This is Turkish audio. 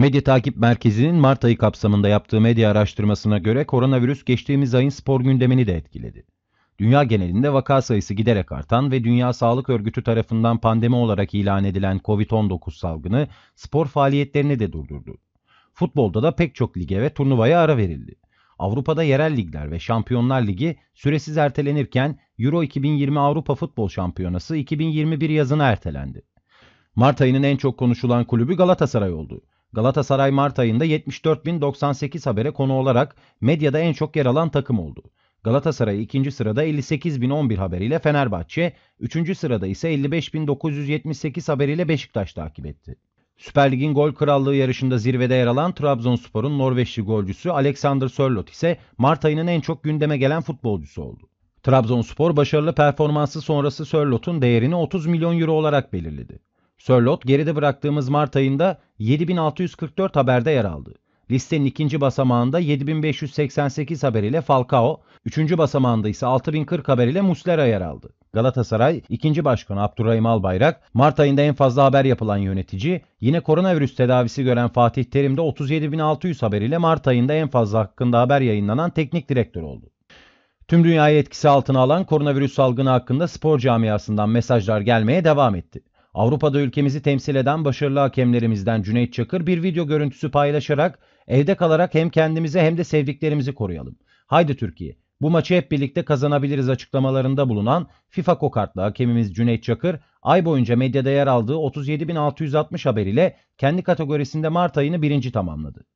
Medya Takip Merkezi'nin Mart ayı kapsamında yaptığı medya araştırmasına göre koronavirüs geçtiğimiz ayın spor gündemini de etkiledi. Dünya genelinde vaka sayısı giderek artan ve Dünya Sağlık Örgütü tarafından pandemi olarak ilan edilen COVID-19 salgını spor faaliyetlerini de durdurdu. Futbolda da pek çok lige ve turnuvaya ara verildi. Avrupa'da yerel ligler ve Şampiyonlar Ligi süresiz ertelenirken Euro 2020 Avrupa Futbol Şampiyonası 2021 yazına ertelendi. Mart ayının en çok konuşulan kulübü Galatasaray oldu. Galatasaray Mart ayında 74.098 habere konu olarak medyada en çok yer alan takım oldu. Galatasaray ikinci sırada 58.011 haberiyle Fenerbahçe, üçüncü sırada ise 55.978 haberiyle Beşiktaş takip etti. Süper Lig'in gol krallığı yarışında zirvede yer alan Trabzonspor'un Norveçli golcüsü Alexander Sörlot ise Mart ayının en çok gündeme gelen futbolcusu oldu. Trabzonspor başarılı performansı sonrası Sörlot'un değerini 30 milyon euro olarak belirledi. Sörlot geride bıraktığımız Mart ayında 7644 haberde yer aldı. Listenin ikinci basamağında 7588 haber ile Falcao, üçüncü basamağında ise 6040 ile Muslera yer aldı. Galatasaray, ikinci başkanı Abdurrahim Albayrak, Mart ayında en fazla haber yapılan yönetici, yine koronavirüs tedavisi gören Fatih Terim de 37600 haber ile Mart ayında en fazla hakkında haber yayınlanan teknik direktör oldu. Tüm dünyayı etkisi altına alan koronavirüs salgını hakkında spor camiasından mesajlar gelmeye devam etti. Avrupa'da ülkemizi temsil eden başarılı hakemlerimizden Cüneyt Çakır bir video görüntüsü paylaşarak evde kalarak hem kendimize hem de sevdiklerimizi koruyalım. Haydi Türkiye bu maçı hep birlikte kazanabiliriz açıklamalarında bulunan FIFA kokartlı hakemimiz Cüneyt Çakır ay boyunca medyada yer aldığı 37.660 haberiyle kendi kategorisinde Mart ayını birinci tamamladı.